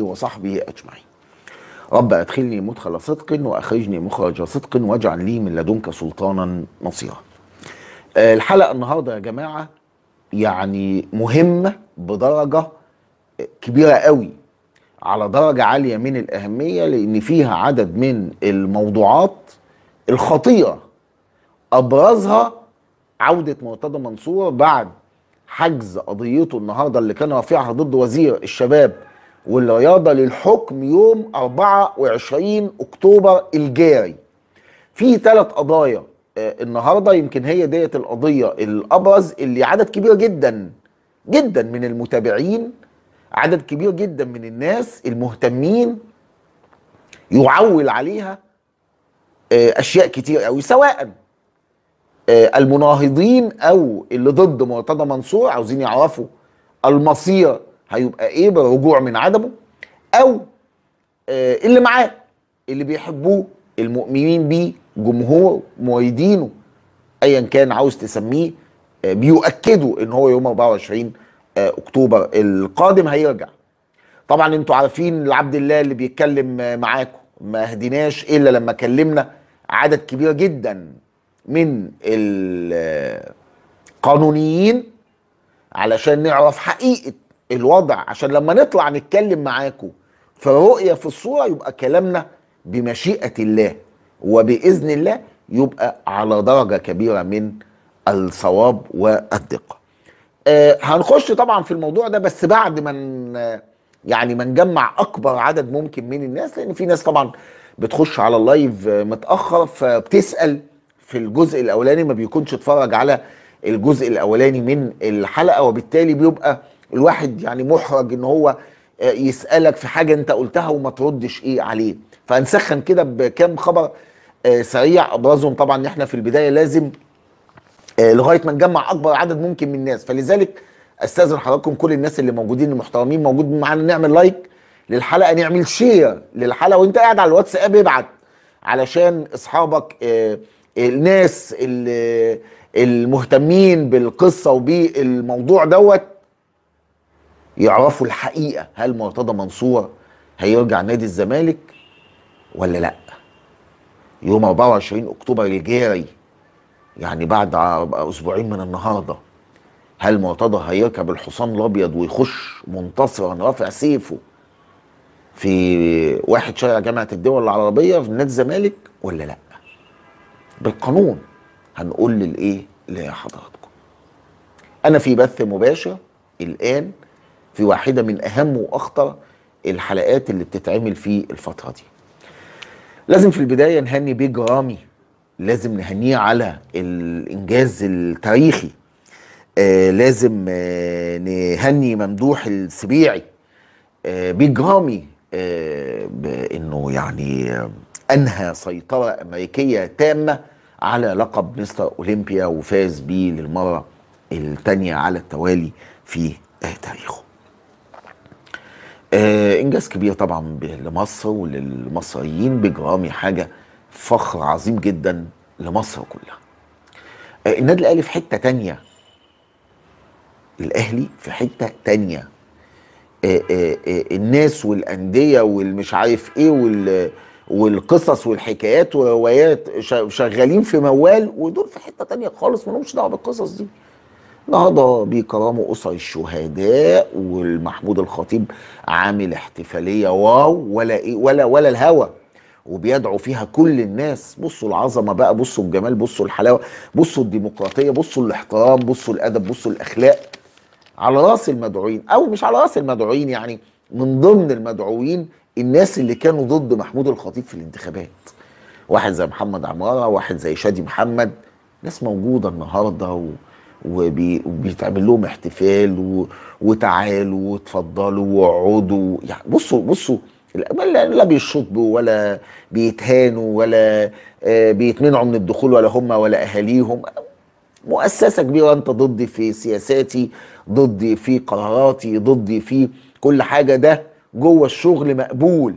وصحبه أجمعين رب أدخلني مدخل صدق وأخرجني مخرج صدق واجعل لي من لدنك سلطانا نصيرا آه، الحلقة النهاردة يا جماعة يعني مهمة بدرجة كبيرة قوي على درجة عالية من الأهمية لأن فيها عدد من الموضوعات الخطيرة أبرزها عودة مرتضى منصور بعد حجز قضيته النهاردة اللي كان رافعها ضد وزير الشباب والرياضه للحكم يوم 24 اكتوبر الجاري في ثلاث قضايا آه، النهارده يمكن هي ديت القضيه الابرز اللي عدد كبير جدا جدا من المتابعين عدد كبير جدا من الناس المهتمين يعول عليها آه، اشياء كتير قوي سواء آه، المناهضين او اللي ضد مرتضى منصور عاوزين يعرفوا المصير هيبقى ايه برجوع من عدمه او آه اللي معاه اللي بيحبوه المؤمنين بيه جمهور مؤيدينه ايا كان عاوز تسميه آه بيؤكدوا ان هو يوم 24 آه اكتوبر القادم هيرجع طبعا انتوا عارفين العبد الله اللي بيتكلم معاكم ما هديناش الا لما كلمنا عدد كبير جدا من القانونيين آه، علشان نعرف حقيقه الوضع عشان لما نطلع نتكلم معاكم فرؤية في الصورة يبقى كلامنا بمشيئة الله وبإذن الله يبقى على درجة كبيرة من الصواب والدقة آه هنخش طبعا في الموضوع ده بس بعد ما يعني ما نجمع اكبر عدد ممكن من الناس لان في ناس طبعا بتخش على اللايف متاخر فبتسال في الجزء الاولاني ما بيكونش اتفرج على الجزء الاولاني من الحلقه وبالتالي بيبقى الواحد يعني محرج ان هو آه، يسالك في حاجه انت قلتها وما تردش ايه عليه فهنسخن كده بكام خبر آه، سريع ابرزهم طبعا ان احنا في البدايه لازم آه، لغايه ما نجمع اكبر عدد ممكن من الناس فلذلك استاذن حضراتكم كل الناس اللي موجودين المحترمين موجود معانا نعمل لايك للحلقه نعمل شير للحلقه وانت قاعد على الواتساب ابعت علشان اصحابك الناس المهتمين بالقصه وبالموضوع دوت يعرفوا الحقيقه هل مرتضى منصور هيرجع نادي الزمالك ولا لا يوم 24 اكتوبر الجاري يعني بعد اسبوعين من النهارده هل مرتضى هيركب الحصان الابيض ويخش منتصرا رافع سيفه في واحد شارع جامعه الدول العربيه في نادي الزمالك ولا لا بالقانون هنقول للايه لحضراتكم انا في بث مباشر الان في واحده من اهم واخطر الحلقات اللي بتتعمل في الفتره دي لازم في البدايه نهني بيج رامي لازم نهنيه على الانجاز التاريخي آه لازم آه نهني ممدوح السبيعي آه بيج رامي آه بانه يعني آه انهى سيطره امريكيه تامه على لقب مستر اولمبيا وفاز بيه للمره الثانيه على التوالي في آه، تاريخه آه انجاز كبير طبعا لمصر وللمصريين بجرامي حاجه فخر عظيم جدا لمصر كلها آه النادي الاهلي في حته تانية الاهلي في حته تانية آه آه آه الناس والانديه والمش عارف ايه وال والقصص والحكايات وروايات شغالين في موال ودول في حته تانية خالص ما لهمش دعوه بالقصص دي النهارده بيكرموا اسر الشهداء والمحمود الخطيب عامل احتفاليه واو ولا ايه ولا ولا الهوى وبيدعو فيها كل الناس بصوا العظمه بقى بصوا الجمال بصوا الحلاوه بصوا الديمقراطيه بصوا الاحترام بصوا الادب بصوا الاخلاق على راس المدعوين او مش على راس المدعوين يعني من ضمن المدعوين الناس اللي كانوا ضد محمود الخطيب في الانتخابات واحد زي محمد عماره واحد زي شادي محمد ناس موجوده النهارده و... وبيتعمل لهم احتفال و... وتعالوا وتفضلوا واقعدوا يعني بصوا بصوا لا, لا بيشطبوا ولا بيتهانوا ولا آه، بيتمنعوا من الدخول ولا هم ولا اهاليهم مؤسسه كبيره انت ضدي في سياساتي ضدي في قراراتي ضدي في كل حاجه ده جوه الشغل مقبول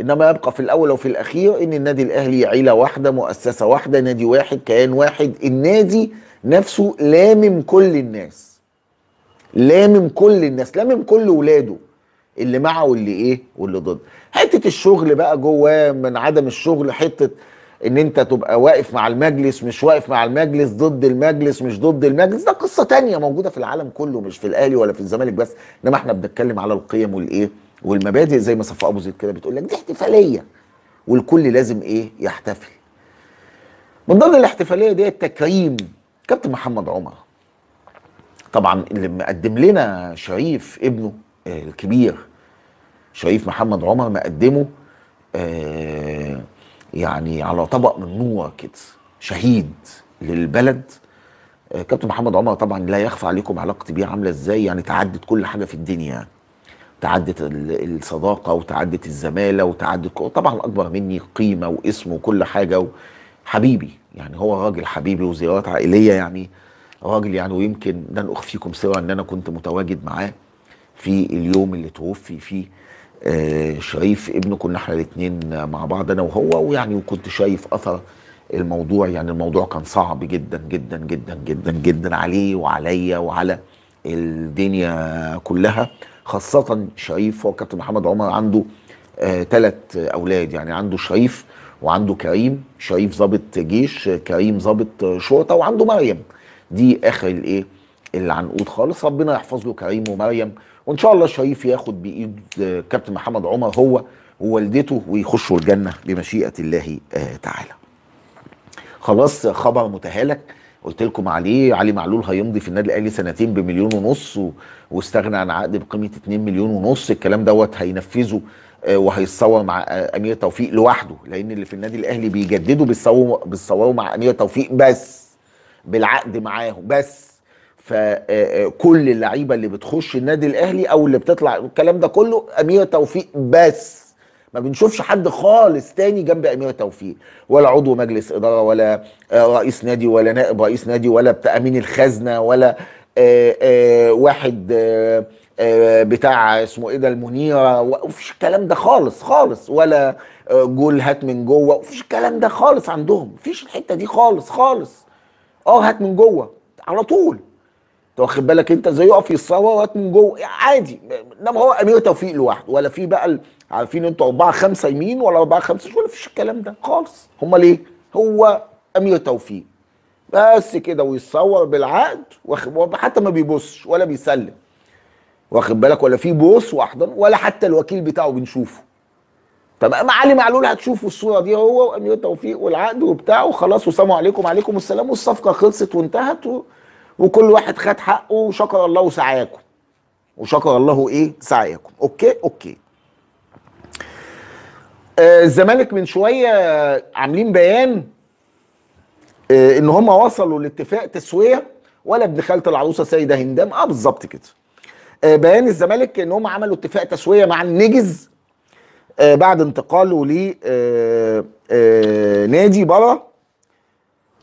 انما يبقى في الاول وفي الاخير ان النادي الاهلي عيله واحده مؤسسه واحده نادي واحد كيان واحد النادي نفسه لامم كل الناس لامم كل الناس لامم كل ولاده اللي معه واللي ايه واللي ضد حته الشغل بقى جواه من عدم الشغل حته ان انت تبقى واقف مع المجلس مش واقف مع المجلس ضد المجلس مش ضد المجلس ده قصه تانية موجوده في العالم كله مش في الاهلي ولا في الزمالك بس انما احنا بنتكلم على القيم والايه والمبادئ زي ما صفاء ابو زيد كده بتقول لك دي احتفاليه والكل لازم ايه يحتفل من ضمن الاحتفاليه دي التكريم كابتن محمد عمر طبعا اللي مقدم لنا شريف ابنه آه، الكبير شريف محمد عمر مقدمه آه، يعني على طبق من نور كده شهيد للبلد آه، كابتن محمد عمر طبعا لا يخفى عليكم علاقتي بيه عامله ازاي يعني تعدت كل حاجه في الدنيا يعني تعدت الصداقه وتعدت الزماله وتعدت طبعا اكبر مني قيمه واسم وكل حاجه حبيبي يعني هو راجل حبيبي وزيارات عائليه يعني راجل يعني ويمكن لن اخفيكم سرا ان انا كنت متواجد معاه في اليوم اللي توفي فيه آه شريف ابنه كنا احنا الاثنين مع بعض انا وهو ويعني وكنت شايف اثر الموضوع يعني الموضوع كان صعب جدا جدا جدا جدا جدا عليه وعليا وعلى الدنيا كلها خاصة شريف هو كابتن محمد عمر عنده ثلاث آه اولاد يعني عنده شريف وعنده كريم شريف ضابط جيش كريم ضابط شرطه وعنده مريم دي اخر الايه العنقود خالص ربنا يحفظ له كريم ومريم وان شاء الله شريف ياخد بايد آه، كابتن محمد عمر هو ووالدته ويخشوا الجنه بمشيئه الله آه، تعالى خلاص خبر متهالك قلت لكم عليه علي معلول هيمضي في النادي الاهلي سنتين بمليون ونص واستغنى عن عقد بقيمه 2 مليون ونص الكلام دوت هينفذه آه، وهيتصور مع آه، امير توفيق لوحده لان اللي في النادي الاهلي بيجددوا بيتصوروا بيتصوروا مع امير توفيق بس بالعقد معاهم بس فكل آه، اللعيبه اللي بتخش النادي الاهلي او اللي بتطلع الكلام ده كله امير توفيق بس ما بنشوفش حد خالص تاني جنب امير توفيق ولا عضو مجلس اداره ولا رئيس نادي ولا نائب رئيس نادي ولا بتامين الخزنه ولا واحد آآ آه، بتاع اسمه ايه ده المنيره ومفيش الكلام ده خالص خالص ولا آه، جول هات من جوه مفيش الكلام ده خالص عندهم مفيش الحته دي خالص خالص اه هات من جوه على طول انت واخد بالك انت زي يقف يتصور وهات من جوه عادي انما هو امير توفيق لوحده ولا في بقى عارفين انتوا اربعه خمسه يمين ولا اربعه خمسه شمال مفيش الكلام ده خالص هم ليه؟ هو امير توفيق بس كده ويتصور بالعقد حتى ما بيبصش ولا بيسلم واخد بالك ولا في بوص واحضن ولا حتى الوكيل بتاعه بنشوفه طب علي معلول هتشوفوا الصوره دي هو وامير توفيق والعقد وبتاع وخلاص وسلام عليكم عليكم السلام والصفقه خلصت وانتهت و... وكل واحد خد حقه وشكر الله سعاكم وشكر الله ايه سعيكم اوكي اوكي آه، الزمالك آه من شويه عاملين بيان آه ان هم وصلوا لاتفاق تسويه ولا ابن خاله العروسه سيده هندام اه بالظبط كده آه، بيان الزمالك ان هم عملوا اتفاق تسويه مع النجز آه، بعد انتقاله ل آه، نادي بره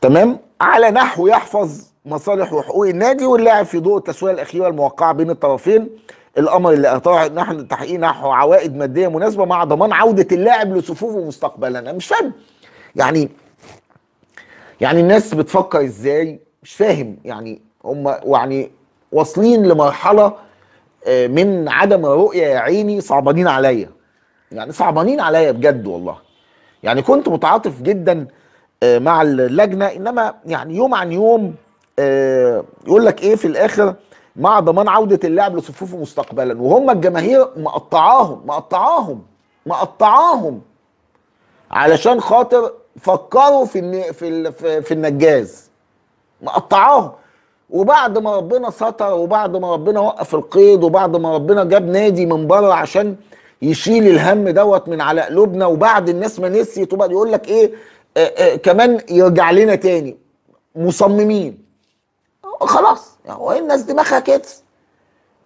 تمام على نحو يحفظ مصالح وحقوق النادي واللاعب في ضوء التسويه الاخيره الموقعه بين الطرفين الامر اللي اطاع نحو تحقيق نحو عوائد ماديه مناسبه مع ضمان عوده اللاعب لصفوفه مستقبلا انا مش فاهم يعني يعني الناس بتفكر ازاي مش فاهم يعني هم يعني واصلين لمرحله آه، من عدم الرؤيه يا عيني صعبانين عليا يعني صعبانين عليا بجد والله يعني كنت متعاطف جدا آه، مع اللجنه انما يعني يوم عن يوم آه، يقول لك ايه في الاخر مع ضمان عوده اللاعب لصفوفه مستقبلا وهم الجماهير مقطعاهم مقطعاهم مقطعاهم علشان خاطر فكروا في في في النجاز مقطعاهم وبعد ما ربنا سطر وبعد ما ربنا وقف القيد وبعد ما ربنا جاب نادي من بره عشان يشيل الهم دوت من على قلوبنا وبعد الناس ما نسيت وبعد يقول لك ايه آآ آآ كمان يرجع لنا تاني مصممين خلاص يعني هو إيه الناس دماغها كده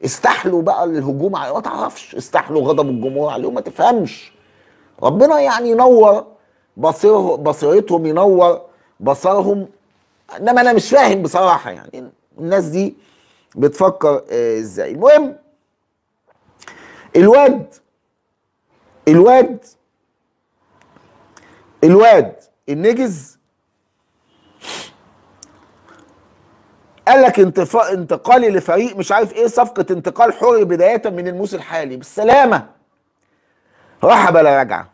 استحلوا بقى الهجوم على ما تعرفش استحلوا غضب الجمهور عليهم ما تفهمش ربنا يعني ينور بصيرهم بصيرتهم ينور بصرهم انما انا مش فاهم بصراحه يعني الناس دي بتفكر آه، ازاي المهم الواد الواد الواد النجز قال لك انتقالي لفريق مش عارف ايه صفقه انتقال حر بدايه من الموسم الحالي بالسلامه رحب بلا رجعه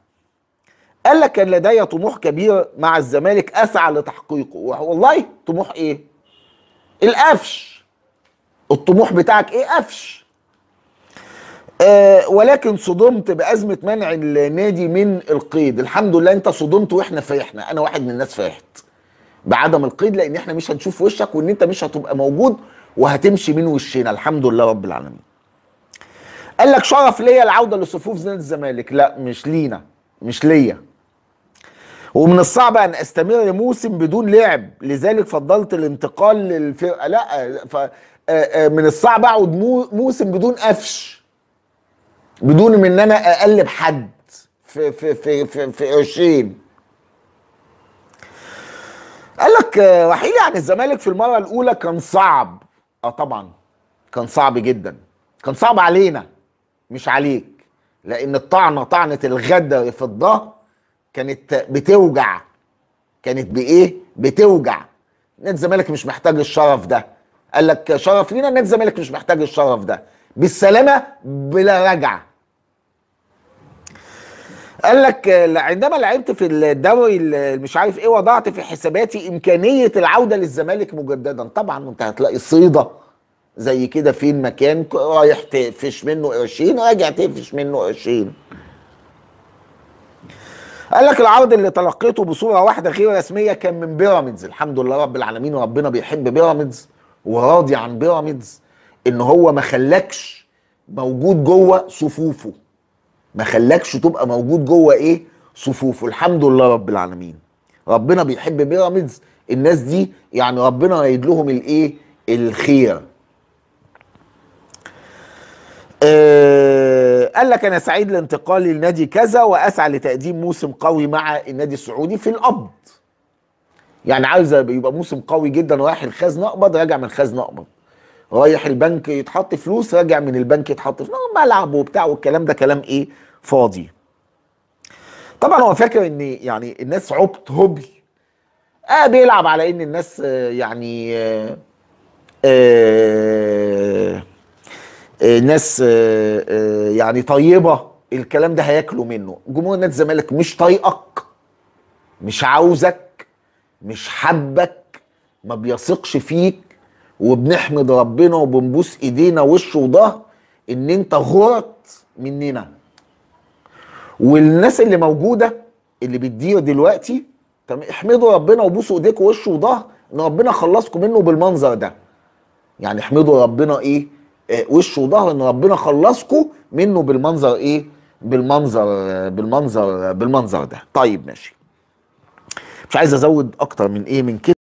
قال لك كان لدي طموح كبير مع الزمالك اسعى لتحقيقه والله طموح ايه القفش الطموح بتاعك ايه قفش أه ولكن صدمت بازمه منع النادي من القيد الحمد لله انت صدمت واحنا فرحنا انا واحد من الناس فرحت بعدم القيد لان احنا مش هنشوف وشك وان انت مش هتبقى موجود وهتمشي من وشنا الحمد لله رب العالمين قال لك شرف ليا العوده لصفوف نادي الزمالك لا مش لينا مش ليا ومن الصعب ان استمر موسم بدون لعب لذلك فضلت الانتقال للفرقه لا ف آه، آه، من الصعب اقعد موسم بدون قفش بدون ان انا اقلب حد في في في في, في قرشين قال لك رحيلي آه، عن الزمالك في المره الاولى كان صعب اه طبعا كان صعب جدا كان صعب علينا مش عليك لان الطعنه طعنه الغدر في الظهر كانت بتوجع كانت بايه بتوجع نادي الزمالك مش محتاج الشرف ده قال لك شرف لينا نادي الزمالك مش محتاج الشرف ده بالسلامه بلا رجعه قال لك عندما لعبت في الدوري مش عارف ايه وضعت في حساباتي امكانيه العوده للزمالك مجددا طبعا انت هتلاقي صيده زي كده فين مكان رايح تقفش منه قرشين راجع تقفش منه قرشين قال لك العرض اللي تلقيته بصوره واحده غير رسميه كان من بيراميدز الحمد لله رب العالمين وربنا بيحب بيراميدز وراضي عن بيراميدز ان هو ما خلاكش موجود جوه صفوفه ما خلاكش تبقى موجود جوه ايه صفوفه الحمد لله رب العالمين ربنا بيحب بيراميدز الناس دي يعني ربنا رايد لهم الايه الخير آه قال لك انا سعيد لانتقالي لنادي كذا واسعى لتقديم موسم قوي مع النادي السعودي في القبض يعني عاوز يبقى موسم قوي جدا رايح الخزنه اقبض راجع من الخزنه اقبض رايح البنك يتحط فلوس راجع من البنك يتحط فلوس نعم، ملعب وبتاع والكلام ده كلام ايه فاضي طبعا هو فاكر ان يعني الناس عبط هبل اه بيلعب على ان الناس آه، يعني آه آه آه، ناس آه، آه، يعني طيبه الكلام ده هياكلوا منه جمهور نادي الزمالك مش طايقك مش عاوزك مش حبك ما بيثقش فيك وبنحمد ربنا وبنبوس ايدينا وش وظهر ان انت غرت مننا والناس اللي موجوده اللي بتدير دلوقتي طب احمدوا ربنا وبوسوا ايديكم وش وظهر ان ربنا خلصكم منه بالمنظر ده يعني احمدوا ربنا ايه وش وظهر ان ربنا خلصكم منه بالمنظر ايه بالمنظر بالمنظر بالمنظر ده طيب ماشي مش عايز ازود اكتر من ايه من كده